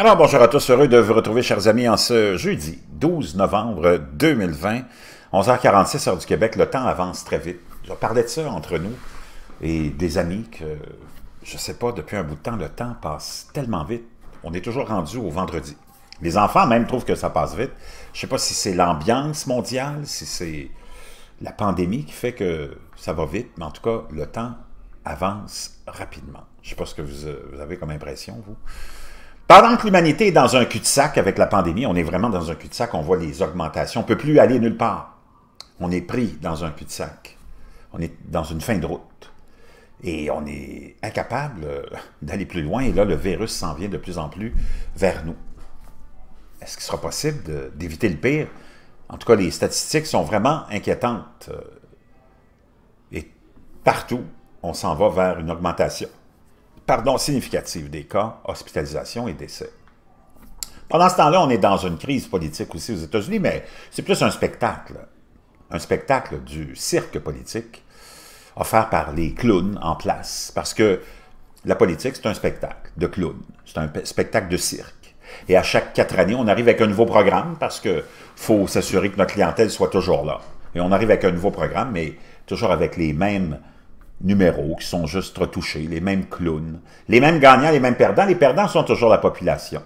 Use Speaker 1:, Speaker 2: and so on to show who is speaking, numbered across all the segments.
Speaker 1: Alors, bonjour à tous, heureux de vous retrouver, chers amis, en ce jeudi 12 novembre 2020, 11h46, heure du Québec. Le temps avance très vite. Je parlais de ça entre nous et des amis que, je ne sais pas, depuis un bout de temps, le temps passe tellement vite. On est toujours rendu au vendredi. Les enfants même trouvent que ça passe vite. Je ne sais pas si c'est l'ambiance mondiale, si c'est la pandémie qui fait que ça va vite, mais en tout cas, le temps avance rapidement. Je ne sais pas ce que vous avez comme impression, vous. Pendant que l'humanité est dans un cul-de-sac avec la pandémie, on est vraiment dans un cul-de-sac, on voit les augmentations, on ne peut plus aller nulle part. On est pris dans un cul-de-sac. On est dans une fin de route. Et on est incapable euh, d'aller plus loin. Et là, le virus s'en vient de plus en plus vers nous. Est-ce qu'il sera possible d'éviter le pire? En tout cas, les statistiques sont vraiment inquiétantes. Euh, et partout, on s'en va vers une augmentation pardon, significative des cas, hospitalisation et décès. Pendant ce temps-là, on est dans une crise politique aussi aux États-Unis, mais c'est plus un spectacle, un spectacle du cirque politique offert par les clowns en place, parce que la politique, c'est un spectacle de clowns, c'est un spectacle de cirque. Et à chaque quatre années, on arrive avec un nouveau programme parce qu'il faut s'assurer que notre clientèle soit toujours là. Et on arrive avec un nouveau programme, mais toujours avec les mêmes numéros qui sont juste retouchés, les mêmes clowns, les mêmes gagnants, les mêmes perdants. Les perdants sont toujours la population,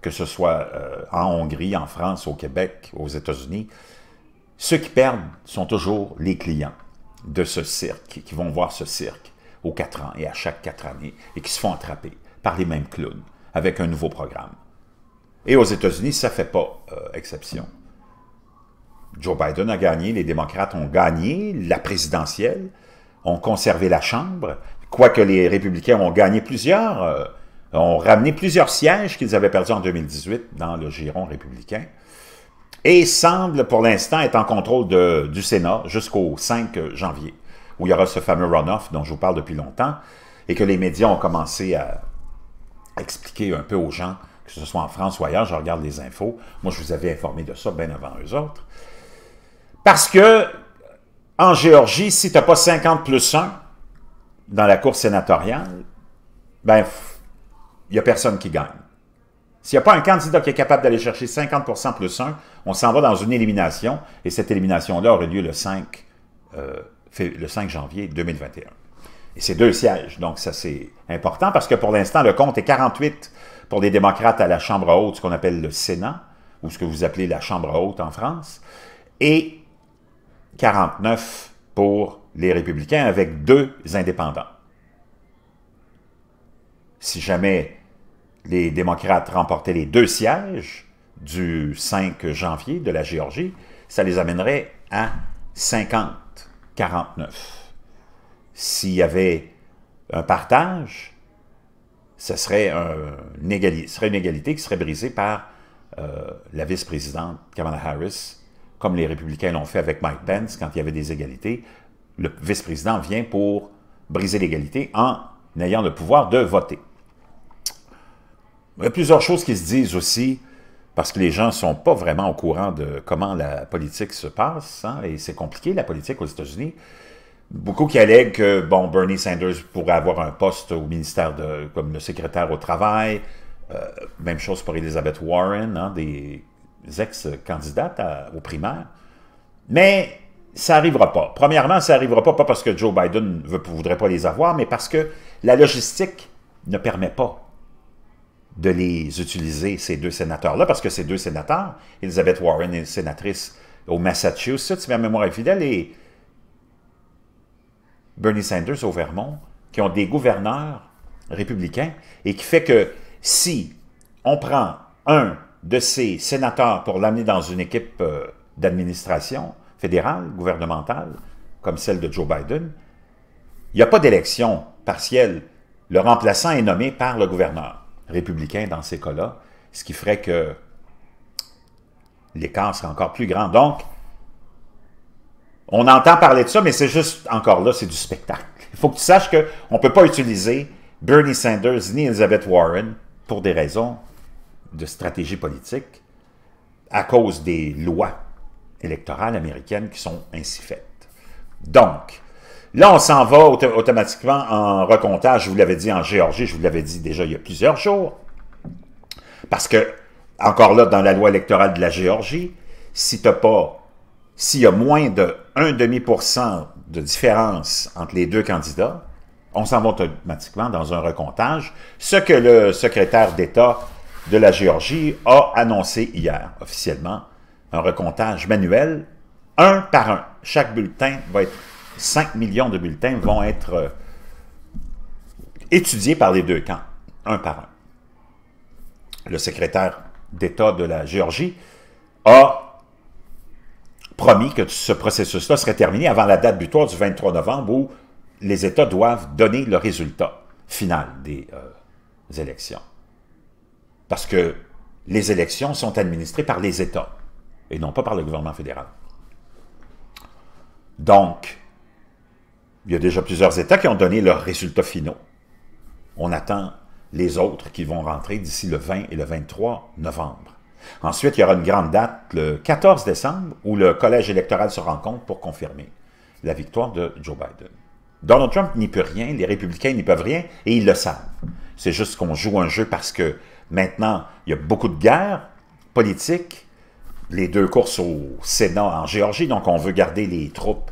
Speaker 1: que ce soit euh, en Hongrie, en France, au Québec, aux États-Unis. Ceux qui perdent sont toujours les clients de ce cirque, qui vont voir ce cirque aux quatre ans et à chaque quatre années, et qui se font attraper par les mêmes clowns avec un nouveau programme. Et aux États-Unis, ça ne fait pas euh, exception. Joe Biden a gagné, les démocrates ont gagné la présidentielle, ont conservé la Chambre, quoique les républicains ont gagné plusieurs, euh, ont ramené plusieurs sièges qu'ils avaient perdus en 2018 dans le giron républicain, et semblent, pour l'instant être en contrôle de, du Sénat jusqu'au 5 janvier, où il y aura ce fameux runoff dont je vous parle depuis longtemps, et que les médias ont commencé à expliquer un peu aux gens, que ce soit en France ou ailleurs, je regarde les infos, moi je vous avais informé de ça bien avant eux autres, parce que en Géorgie, si tu n'as pas 50 plus 1 dans la course sénatoriale, ben, il n'y a personne qui gagne. S'il n'y a pas un candidat qui est capable d'aller chercher 50 plus 1, on s'en va dans une élimination, et cette élimination-là aurait lieu le 5, euh, le 5 janvier 2021. Et c'est deux sièges, donc ça c'est important, parce que pour l'instant, le compte est 48 pour les démocrates à la Chambre haute, ce qu'on appelle le Sénat, ou ce que vous appelez la Chambre haute en France, et 49 pour les républicains avec deux indépendants. Si jamais les démocrates remportaient les deux sièges du 5 janvier de la Géorgie, ça les amènerait à 50-49. S'il y avait un partage, ce serait, une, égalité, qui serait brisée par euh, la vice-présidente Kamala Harris comme les républicains l'ont fait avec Mike Pence quand il y avait des égalités, le vice-président vient pour briser l'égalité en ayant le pouvoir de voter. Il y a plusieurs choses qui se disent aussi, parce que les gens ne sont pas vraiment au courant de comment la politique se passe, hein, et c'est compliqué la politique aux États-Unis. Beaucoup qui allèguent que bon, Bernie Sanders pourrait avoir un poste au ministère de, comme le secrétaire au travail, euh, même chose pour Elizabeth Warren, hein, des ex-candidates aux primaires. Mais ça n'arrivera pas. Premièrement, ça n'arrivera pas, pas parce que Joe Biden ne voudrait pas les avoir, mais parce que la logistique ne permet pas de les utiliser, ces deux sénateurs-là, parce que ces deux sénateurs, Elizabeth Warren est sénatrice au Massachusetts, si ma mémoire est fidèle, et Bernie Sanders au Vermont, qui ont des gouverneurs républicains, et qui fait que si on prend un de ses sénateurs pour l'amener dans une équipe euh, d'administration fédérale, gouvernementale, comme celle de Joe Biden, il n'y a pas d'élection partielle. Le remplaçant est nommé par le gouverneur républicain dans ces cas-là, ce qui ferait que l'écart serait encore plus grand. Donc, on entend parler de ça, mais c'est juste, encore là, c'est du spectacle. Il faut que tu saches qu'on ne peut pas utiliser Bernie Sanders ni Elizabeth Warren pour des raisons de stratégie politique à cause des lois électorales américaines qui sont ainsi faites. Donc, là, on s'en va automatiquement en recomptage, je vous l'avais dit en Géorgie, je vous l'avais dit déjà il y a plusieurs jours, parce que, encore là, dans la loi électorale de la Géorgie, si pas, s'il y a moins de 1,5% de différence entre les deux candidats, on s'en va automatiquement dans un recomptage, ce que le secrétaire d'État de la Géorgie a annoncé hier officiellement un recomptage manuel, un par un. Chaque bulletin va être, 5 millions de bulletins vont être euh, étudiés par les deux camps, un par un. Le secrétaire d'État de la Géorgie a promis que ce processus-là serait terminé avant la date butoir du 23 novembre où les États doivent donner le résultat final des euh, élections. Parce que les élections sont administrées par les États et non pas par le gouvernement fédéral. Donc, il y a déjà plusieurs États qui ont donné leurs résultats finaux. On attend les autres qui vont rentrer d'ici le 20 et le 23 novembre. Ensuite, il y aura une grande date, le 14 décembre, où le collège électoral se rencontre pour confirmer la victoire de Joe Biden. Donald Trump n'y peut rien, les républicains n'y peuvent rien, et ils le savent. C'est juste qu'on joue un jeu parce que Maintenant, il y a beaucoup de guerres politiques, les deux courses au Sénat en Géorgie, donc on veut garder les troupes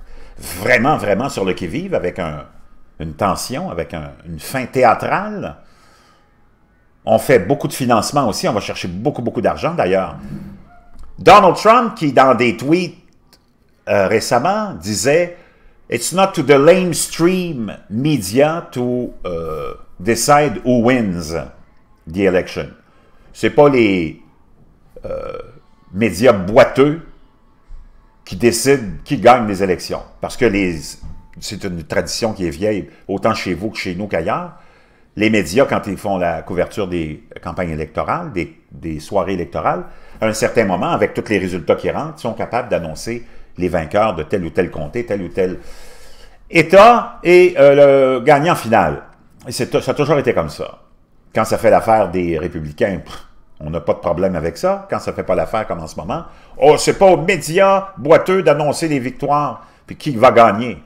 Speaker 1: vraiment, vraiment sur le qui-vive, avec une tension, avec une fin théâtrale. On fait beaucoup de financement aussi, on va chercher beaucoup, beaucoup d'argent d'ailleurs. Donald Trump, qui dans des tweets euh, récemment disait « It's not to the mainstream media to euh, decide who wins » the election. C'est pas les euh, médias boiteux qui décident qui gagne les élections. Parce que c'est une tradition qui est vieille, autant chez vous que chez nous qu'ailleurs. Les médias, quand ils font la couverture des campagnes électorales, des, soirées électorales, à un certain moment, avec tous les résultats qui rentrent, sont capables d'annoncer les vainqueurs de tel ou tel comté, tel ou tel État et euh, le gagnant final. Et ça a toujours été comme ça. Quand ça fait l'affaire des républicains, on n'a pas de problème avec ça. Quand ça ne fait pas l'affaire comme en ce moment, oh, c'est pas aux médias boiteux d'annoncer les victoires, puis qui va gagner.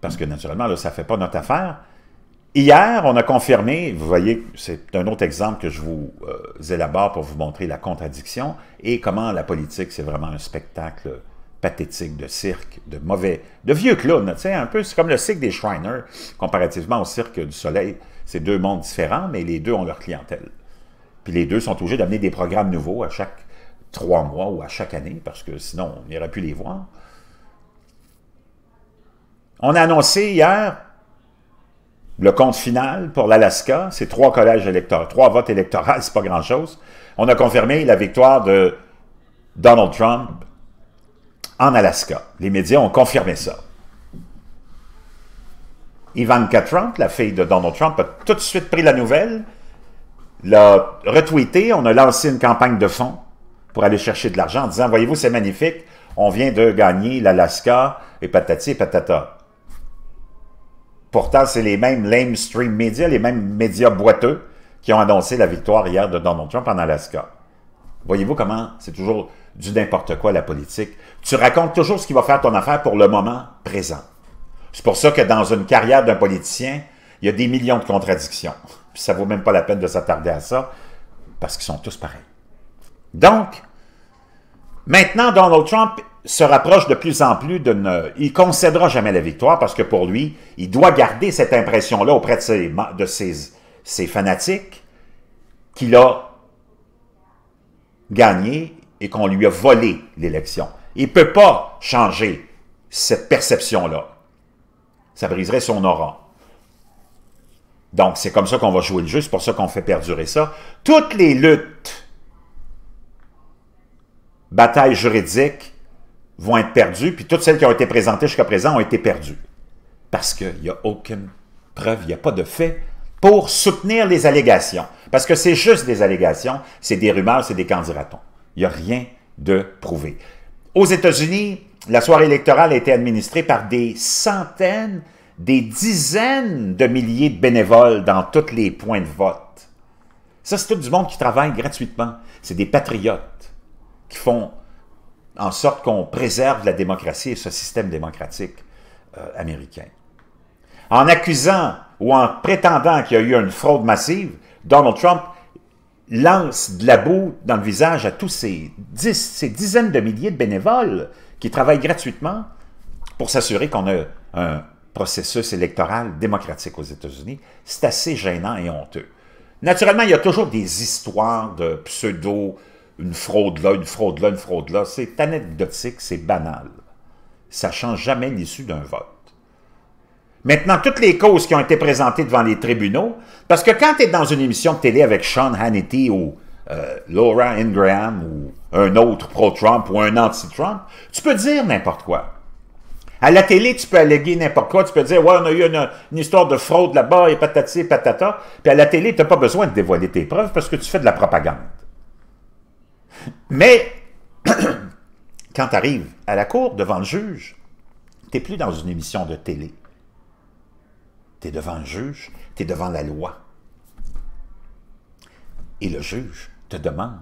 Speaker 1: Parce que naturellement, ça ne fait pas notre affaire. Hier, on a confirmé, vous voyez, c'est un autre exemple que je vous euh, élabore pour vous montrer la contradiction et comment la politique, c'est vraiment un spectacle pathétique, de cirque, de mauvais, de vieux clowns, tu un peu, c'est comme le cirque des Shriners, comparativement au cirque du soleil, c'est deux mondes différents, mais les deux ont leur clientèle. Puis les deux sont obligés d'amener des programmes nouveaux à chaque trois mois ou à chaque année, parce que sinon, on n'ira plus les voir. On a annoncé hier le compte final pour l'Alaska. C'est trois collèges électoraux, trois votes électoraux, c'est pas grand-chose. On a confirmé la victoire de Donald Trump en Alaska. Les médias ont confirmé ça. Ivanka Trump, la fille de Donald Trump, a tout de suite pris la nouvelle, l'a retweetée, on a lancé une campagne de fonds pour aller chercher de l'argent en disant, voyez-vous, c'est magnifique, on vient de gagner l'Alaska et patati et patata. Pourtant, c'est les mêmes lamestream médias, les mêmes médias boiteux qui ont annoncé la victoire hier de Donald Trump en Alaska. Voyez-vous comment c'est toujours du n'importe quoi la politique. Tu racontes toujours ce qui va faire ton affaire pour le moment présent. C'est pour ça que dans une carrière d'un politicien, il y a des millions de contradictions. Puis ça vaut même pas la peine de s'attarder à ça, parce qu'ils sont tous pareils. Donc, maintenant, Donald Trump se rapproche de plus en plus d'une... Il ne concédera jamais la victoire, parce que pour lui, il doit garder cette impression-là auprès de ses fanatiques qu'il a gagné et qu'on lui a volé l'élection. Il ne peut pas changer cette perception-là. Ça briserait son aura. Donc, c'est comme ça qu'on va jouer le jeu, c'est pour ça qu'on fait perdurer ça. Toutes les luttes, batailles juridiques, vont être perdues, puis toutes celles qui ont été présentées jusqu'à présent ont été perdues. Parce qu'il n'y a aucune preuve, il n'y a pas de fait pour soutenir les allégations. Parce que c'est juste des allégations, c'est des rumeurs, c'est des candidatons. Il n'y a rien de prouvé. Aux États-Unis, la soirée électorale a été administrée par des centaines, des dizaines de milliers de bénévoles dans tous les points de vote. Ça, c'est tout du monde qui travaille gratuitement. C'est des patriotes qui font en sorte qu'on préserve la démocratie et ce système démocratique euh, américain. En accusant ou en prétendant qu'il y a eu une fraude massive, Donald Trump lance de la boue dans le visage à tous ces, ces dizaines de milliers de bénévoles qui travaillent gratuitement pour s'assurer qu'on a un processus électoral démocratique aux États-Unis. C'est assez gênant et honteux. Naturellement, il y a toujours des histoires de pseudo, une fraude là, une fraude là, une fraude là. C'est anecdotique, c'est banal. Ça ne change jamais l'issue d'un vote. Maintenant, toutes les causes qui ont été présentées devant les tribunaux, parce que quand tu es dans une émission de télé avec Sean Hannity ou euh, Laura Ingraham ou un autre pro-Trump ou un anti-Trump, tu peux dire n'importe quoi. À la télé, tu peux alléguer n'importe quoi, tu peux dire, ouais, on a eu une, histoire de fraude là-bas, et patati patata, puis à la télé, tu n'as pas besoin de dévoiler tes preuves parce que tu fais de la propagande. Mais, quand tu arrives à la cour, devant le juge, tu n'es plus dans une émission de télé. Tu es devant le juge, tu es devant la loi. Et le juge te demande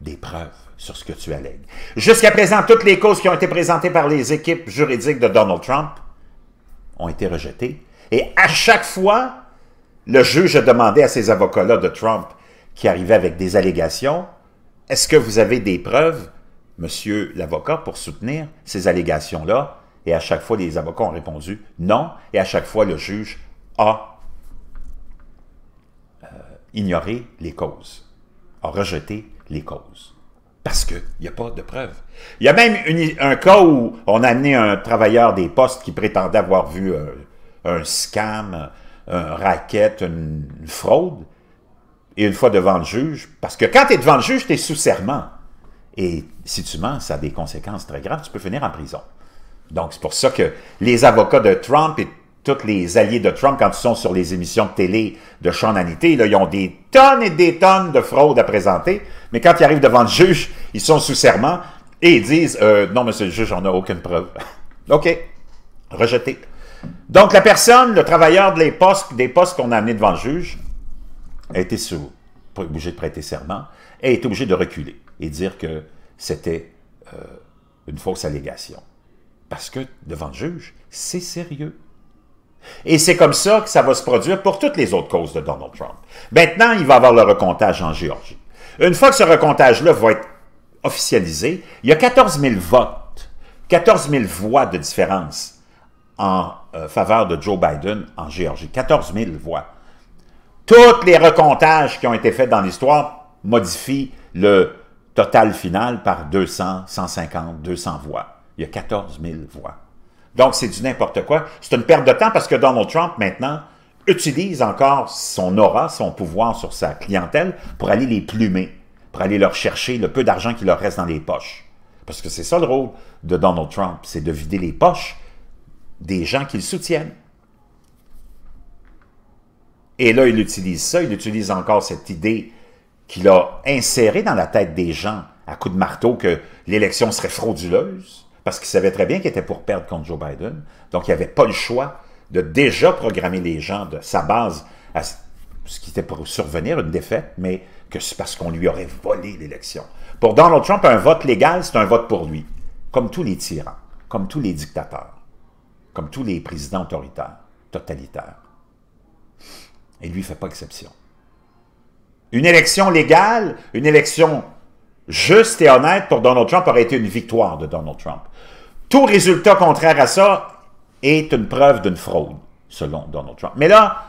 Speaker 1: des preuves sur ce que tu allègues. Jusqu'à présent, toutes les causes qui ont été présentées par les équipes juridiques de Donald Trump ont été rejetées. Et à chaque fois, le juge a demandé à ces avocats-là de Trump qui arrivaient avec des allégations, « Est-ce que vous avez des preuves, monsieur l'avocat, pour soutenir ces allégations-là? » Et à chaque fois, les avocats ont répondu « Non ». Et à chaque fois, le juge a euh, ignoré les causes rejeter les causes. Parce qu'il n'y a pas de preuves. Il y a même un cas où on a amené un travailleur des postes qui prétendait avoir vu euh, un, scam, un racket, une, fraude. Et une fois devant le juge, parce que quand tu es devant le juge, tu es sous serment. Et si tu mens, ça a des conséquences très graves. Tu peux finir en prison. Donc, c'est pour ça que les avocats de Trump et tous les alliés de Trump, quand ils sont sur les émissions de télé de Sean ils ont des tonnes et des tonnes de fraudes à présenter, mais quand ils arrivent devant le juge, ils sont sous serment et ils disent euh, Non, monsieur le juge, on n'a aucune preuve. » OK, rejeté. Donc, la personne, le travailleur des postes qu'on a amené devant le juge, a été sous, obligé de prêter serment et est obligé de reculer et dire que c'était euh, une fausse allégation. Parce que, devant le juge, c'est sérieux. Et c'est comme ça que ça va se produire pour toutes les autres causes de Donald Trump. Maintenant, il va avoir le recomptage en Géorgie. Une fois que ce recomptage-là va être officialisé, il y a 14 000 votes, 14 000 voix de différence en euh, faveur de Joe Biden en Géorgie. 14 000 voix. Tous les recomptages qui ont été faits dans l'histoire modifient le total final par 200, 150, 200 voix. Il y a 14 000 voix. Donc, c'est du n'importe quoi. C'est une perte de temps parce que Donald Trump, maintenant, utilise encore son aura, son pouvoir sur sa clientèle pour aller les plumer, pour aller leur chercher le peu d'argent qui leur reste dans les poches. Parce que c'est ça le rôle de Donald Trump, c'est de vider les poches des gens qu'il le soutiennent. Et là, il utilise ça, il utilise encore cette idée qu'il a insérée dans la tête des gens à coup de marteau que l'élection serait frauduleuse parce qu'il savait très bien qu'il était pour perdre contre Joe Biden. Donc, il n'avait pas le choix de déjà programmer les gens de sa base à ce qui était pour survenir, une défaite, mais que c'est parce qu'on lui aurait volé l'élection. Pour Donald Trump, un vote légal, c'est un vote pour lui, comme tous les tyrans, comme tous les dictateurs, comme tous les présidents autoritaires, totalitaires. Et lui ne fait pas exception. Une élection légale, une élection juste et honnête pour Donald Trump aurait été une victoire de Donald Trump. Tout résultat contraire à ça est une preuve d'une fraude, selon Donald Trump. Mais là,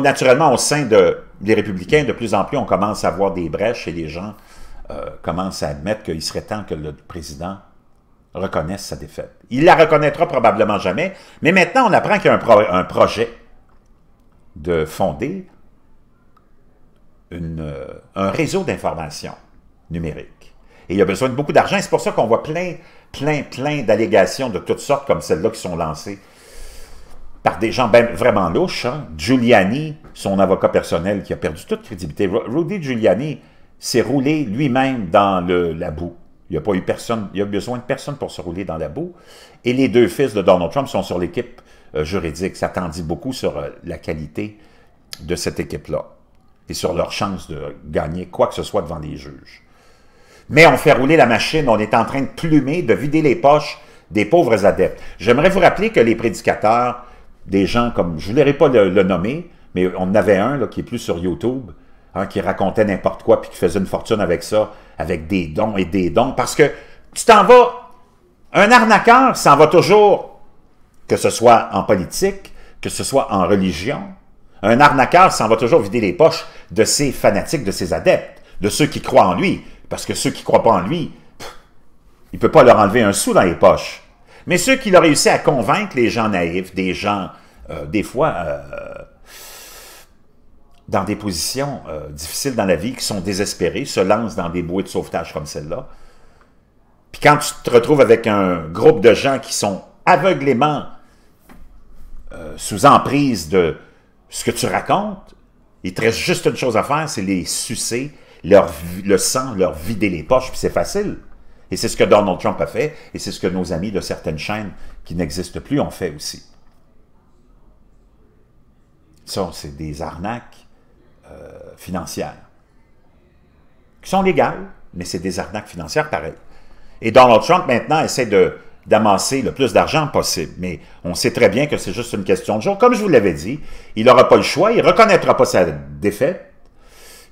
Speaker 1: naturellement, au sein de, des républicains, de plus en plus, on commence à voir des brèches et les gens euh, commencent à admettre qu'il serait temps que le président reconnaisse sa défaite. Il la reconnaîtra probablement jamais, mais maintenant, on apprend qu'il y a un, projet de fonder euh, un réseau d'informations numérique. Et il y a besoin de beaucoup d'argent, c'est pour ça qu'on voit plein plein, plein d'allégations de toutes sortes comme celles-là qui sont lancées par des gens ben, vraiment louches. Hein. Giuliani, son avocat personnel qui a perdu toute crédibilité. Rudy Giuliani s'est roulé lui-même dans le, la boue. Il n'y a pas eu personne, il n'y a besoin de personne pour se rouler dans la boue. Et les deux fils de Donald Trump sont sur l'équipe euh, juridique. Ça tendit beaucoup sur euh, la qualité de cette équipe-là et sur leur chance de gagner quoi que ce soit devant les juges. Mais on fait rouler la machine, on est en train de plumer, de vider les poches des pauvres adeptes. J'aimerais vous rappeler que les prédicateurs, des gens comme, je ne voudrais pas le, nommer, mais on en avait un qui est plus sur YouTube, hein, qui racontait n'importe quoi, puis qui faisait une fortune avec ça, avec des dons et des dons, parce que tu t'en vas, un arnaqueur s'en va toujours, que ce soit en politique, que ce soit en religion, un arnaqueur s'en va toujours vider les poches de ses fanatiques, de ses adeptes, de ceux qui croient en lui. Parce que ceux qui ne croient pas en lui, il ne peut pas leur enlever un sou dans les poches. Mais ceux qui l'ont réussi à convaincre, les gens naïfs, des gens, euh, des fois, euh, dans des positions euh, difficiles dans la vie, qui sont désespérés, se lancent dans des bouées de sauvetage comme celle-là. Puis quand tu te retrouves avec un groupe de gens qui sont aveuglément sous emprise de ce que tu racontes, il te reste juste une chose à faire, c'est les sucer, leur, le sang, leur vider les poches, puis c'est facile. Et c'est ce que Donald Trump a fait, et c'est ce que nos amis de certaines chaînes qui n'existent plus ont fait aussi. Ça, c'est des arnaques euh, financières qui sont légales, mais c'est des arnaques financières pareilles. Et Donald Trump, maintenant, essaie de d'amasser le plus d'argent possible. Mais on sait très bien que c'est juste une question de jour. Comme je vous l'avais dit, il n'aura pas le choix, il ne reconnaîtra pas sa défaite,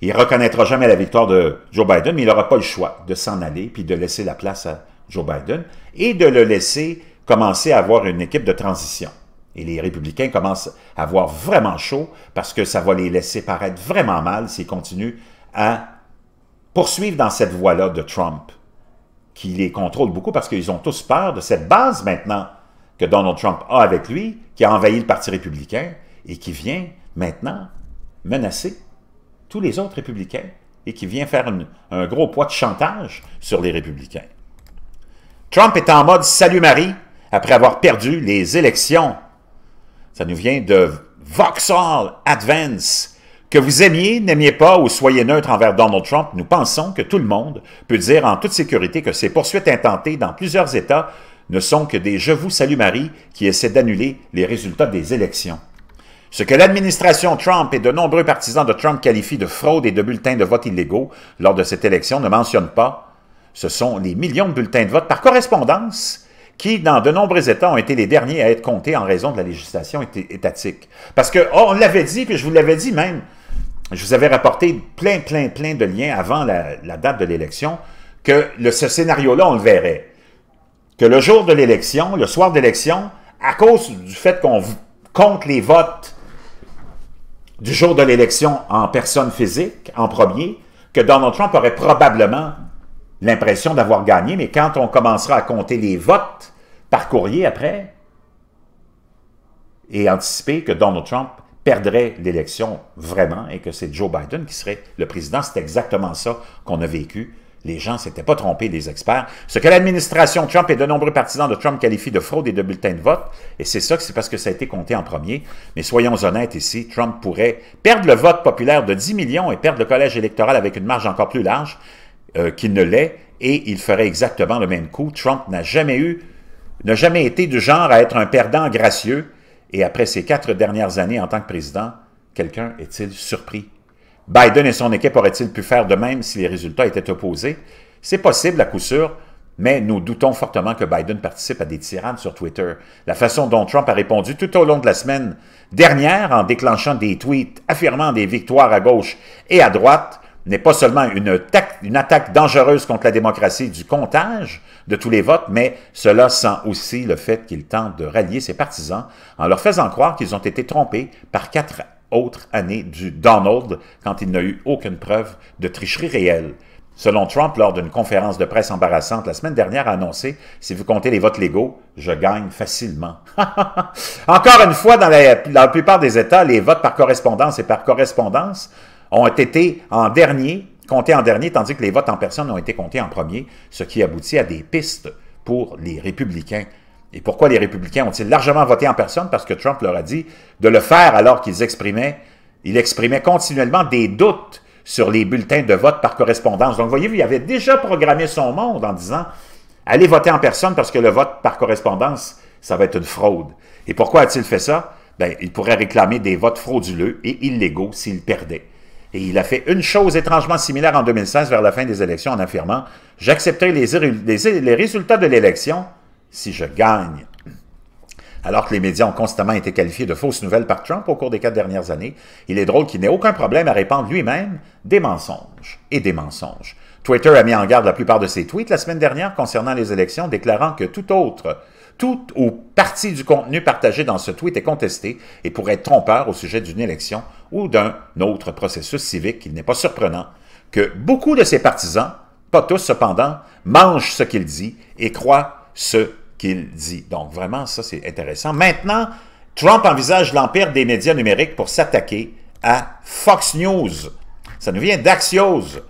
Speaker 1: il reconnaîtra jamais la victoire de Joe Biden, mais il n'aura pas le choix de s'en aller puis de laisser la place à Joe Biden et de le laisser commencer à avoir une équipe de transition. Et les républicains commencent à avoir vraiment chaud parce que ça va les laisser paraître vraiment mal s'ils continuent à poursuivre dans cette voie-là de Trump, qui les contrôle beaucoup parce qu'ils ont tous peur de cette base maintenant que Donald Trump a avec lui, qui a envahi le Parti républicain et qui vient maintenant menacer tous les autres républicains et qui vient faire un gros poids de chantage sur les républicains. Trump est en mode « Salut Marie » après avoir perdu les élections. Ça nous vient de Vauxhall Advance. Que vous aimiez, n'aimiez pas ou soyez neutre envers Donald Trump, nous pensons que tout le monde peut dire en toute sécurité que ces poursuites intentées dans plusieurs États ne sont que des « Je vous salue Marie » qui essaient d'annuler les résultats des élections. Ce que l'administration Trump et de nombreux partisans de Trump qualifient de fraude et de bulletins de vote illégaux lors de cette élection ne mentionne pas, ce sont les millions de bulletins de vote par correspondance qui, dans de nombreux États, ont été les derniers à être comptés en raison de la législation étatique. Parce que, oh, on l'avait dit, puis je vous l'avais dit même, je vous avais rapporté plein, plein, plein de liens avant la, date de l'élection, que ce scénario-là, on le verrait. Que le jour de l'élection, le soir de l'élection, à cause du fait qu'on compte les votes du jour de l'élection en personne physique, en premier, que Donald Trump aurait probablement l'impression d'avoir gagné, mais quand on commencera à compter les votes par courrier après, et anticiper que Donald Trump perdrait l'élection vraiment et que c'est Joe Biden qui serait le président, c'est exactement ça qu'on a vécu les gens s'étaient pas trompés, les experts. Ce que l'administration Trump et de nombreux partisans de Trump qualifient de fraude et de bulletin de vote, et c'est ça que c'est parce que ça a été compté en premier. Mais soyons honnêtes ici, Trump pourrait perdre le vote populaire de 10 millions et perdre le collège électoral avec une marge encore plus large euh, qu'il ne l'est, et il ferait exactement le même coup. Trump n'a jamais eu, n'a jamais été du genre à être un perdant gracieux, et après ses quatre dernières années en tant que président, quelqu'un est-il surpris Biden et son équipe auraient-ils pu faire de même si les résultats étaient opposés? C'est possible à coup sûr, mais nous doutons fortement que Biden participe à des tirades sur Twitter. La façon dont Trump a répondu tout au long de la semaine dernière en déclenchant des tweets affirmant des victoires à gauche et à droite n'est pas seulement une, une, attaque dangereuse contre la démocratie du comptage de tous les votes, mais cela sent aussi le fait qu'il tente de rallier ses partisans en leur faisant croire qu'ils ont été trompés par quatre autre année du Donald quand il n'a eu aucune preuve de tricherie réelle. Selon Trump, lors d'une conférence de presse embarrassante la semaine dernière, a annoncé « Si vous comptez les votes légaux, je gagne facilement. » Encore une fois, dans la, plupart des États, les votes par correspondance et par correspondance ont été en dernier, comptés en dernier, tandis que les votes en personne ont été comptés en premier, ce qui aboutit à des pistes pour les républicains et pourquoi les républicains ont-ils largement voté en personne? Parce que Trump leur a dit de le faire alors qu'ils exprimaient, il exprimait continuellement des doutes sur les bulletins de vote par correspondance. Donc, voyez-vous, il avait déjà programmé son monde en disant allez voter en personne parce que le vote par correspondance, ça va être une fraude. Et pourquoi a-t-il fait ça? Ben, il pourrait réclamer des votes frauduleux et illégaux s'il perdait. Et il a fait une chose étrangement similaire en 2016 vers la fin des élections en affirmant J'accepterai les résultats de l'élection, si je gagne. Alors que les médias ont constamment été qualifiés de fausses nouvelles par Trump au cours des quatre dernières années, il est drôle qu'il n'ait aucun problème à répandre lui-même des mensonges et des mensonges. Twitter a mis en garde la plupart de ses tweets la semaine dernière concernant les élections, déclarant que tout autre, tout ou partie du contenu partagé dans ce tweet est contesté et pourrait être trompeur au sujet d'une élection ou d'un autre processus civique. Il n'est pas surprenant que beaucoup de ses partisans, pas tous cependant, mangent ce qu'il dit et croient ce qu'il dit. Donc vraiment, ça c'est intéressant. Maintenant, Trump envisage l'empire des médias numériques pour s'attaquer à Fox News. Ça nous vient d'Axios.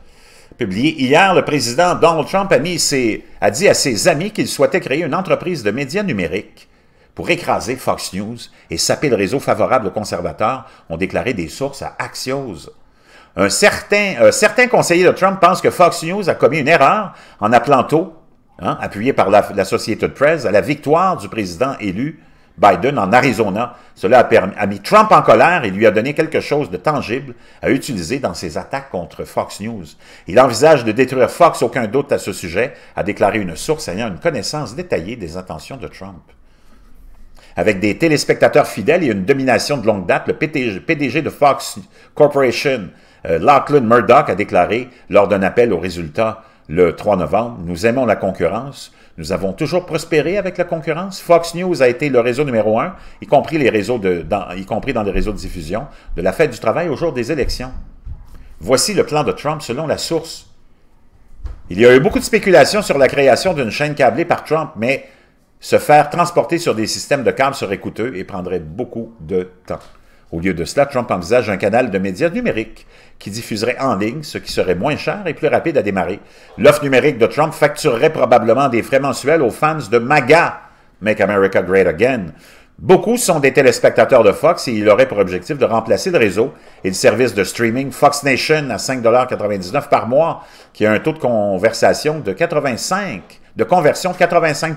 Speaker 1: Publié hier, le président Donald Trump a, a dit à ses amis qu'il souhaitait créer une entreprise de médias numériques pour écraser Fox News et saper le réseau favorable aux conservateurs, ont déclaré des sources à Axios. Un certain, un certain conseiller de Trump pense que Fox News a commis une erreur en appelant tôt Hein, appuyé par la, Société Press, à la victoire du président élu Biden en Arizona. Cela a, mis Trump en colère et lui a donné quelque chose de tangible à utiliser dans ses attaques contre Fox News. Il envisage de détruire Fox, aucun doute à ce sujet, a déclaré une source ayant une connaissance détaillée des intentions de Trump. Avec des téléspectateurs fidèles et une domination de longue date, le PDG de Fox Corporation, euh, Lachlan Murdoch, a déclaré lors d'un appel aux résultats le 3 novembre. Nous aimons la concurrence. Nous avons toujours prospéré avec la concurrence. Fox News a été le réseau numéro un, y compris, dans, y compris dans les réseaux de diffusion, de la fête du travail au jour des élections. Voici le plan de Trump selon la source. Il y a eu beaucoup de spéculations sur la création d'une chaîne câblée par Trump, mais se faire transporter sur des systèmes de câbles serait coûteux et prendrait beaucoup de temps. Au lieu de cela, Trump envisage un canal de médias numériques qui diffuserait en ligne, ce qui serait moins cher et plus rapide à démarrer. L'offre numérique de Trump facturerait probablement des frais mensuels aux fans de MAGA, Make America Great Again. Beaucoup sont des téléspectateurs de Fox et il aurait pour objectif de remplacer le réseau et le service de streaming Fox Nation à 5,99 par mois, qui a un taux de conversation de 85, de conversion de 85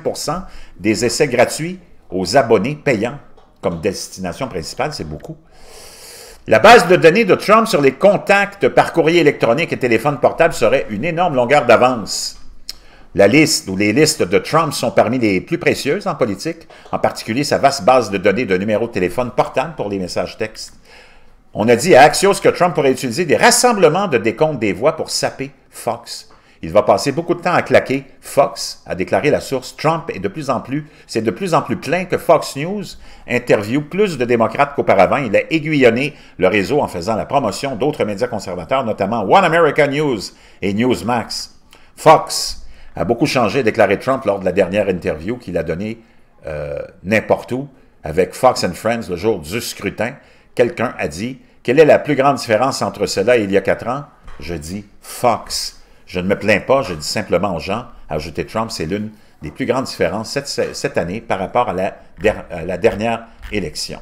Speaker 1: des essais gratuits aux abonnés payants comme destination principale, c'est beaucoup. La base de données de Trump sur les contacts par courrier électronique et téléphone portable serait une énorme longueur d'avance. La liste ou les listes de Trump sont parmi les plus précieuses en politique, en particulier sa vaste base de données de numéros de téléphone portable pour les messages textes. On a dit à Axios que Trump pourrait utiliser des rassemblements de décompte des voix pour saper Fox il va passer beaucoup de temps à claquer. Fox a déclaré la source. Trump est de plus en plus, c'est de plus en plus plein que Fox News interview plus de démocrates qu'auparavant. Il a aiguillonné le réseau en faisant la promotion d'autres médias conservateurs, notamment One America News et Newsmax. Fox a beaucoup changé, a déclaré Trump lors de la dernière interview qu'il a donnée euh, n'importe où avec Fox and Friends le jour du scrutin. Quelqu'un a dit Quelle est la plus grande différence entre cela et il y a quatre ans Je dis Fox je ne me plains pas, je dis simplement aux gens, a ajouté Trump, c'est l'une des plus grandes différences cette, année par rapport à la, dernière élection.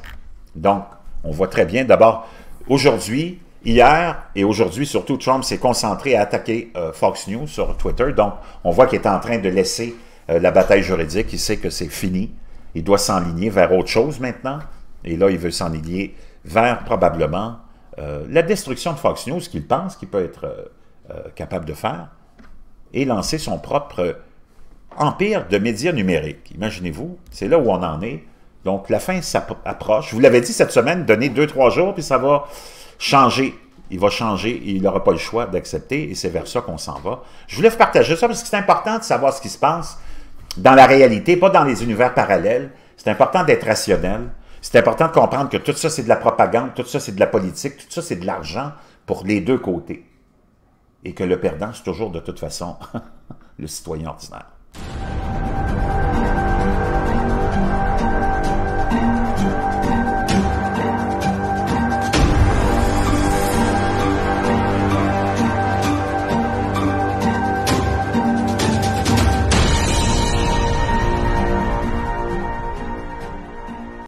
Speaker 1: Donc, on voit très bien, d'abord, aujourd'hui, hier et aujourd'hui, surtout, Trump s'est concentré à attaquer euh, Fox News sur Twitter. Donc, on voit qu'il est en train de laisser euh, la bataille juridique. Il sait que c'est fini. Il doit s'enligner vers autre chose maintenant. Et là, il veut s'enligner vers probablement euh, la destruction de Fox News qu'il pense qu'il peut être euh, capable de faire, et lancer son propre empire de médias numériques. Imaginez-vous, c'est là où on en est. Donc, la fin s'approche. Je vous l'avais dit cette semaine, donnez deux, trois jours, puis ça va changer. Il va changer, il n'aura pas le choix d'accepter, et c'est vers ça qu'on s'en va. Je voulais vous partager ça parce que c'est important de savoir ce qui se passe dans la réalité, pas dans les univers parallèles. C'est important d'être rationnel. C'est important de comprendre que tout ça, c'est de la propagande, tout ça, c'est de la politique, tout ça, c'est de l'argent pour les deux côtés et que le perdant, c'est toujours de toute façon le citoyen ordinaire.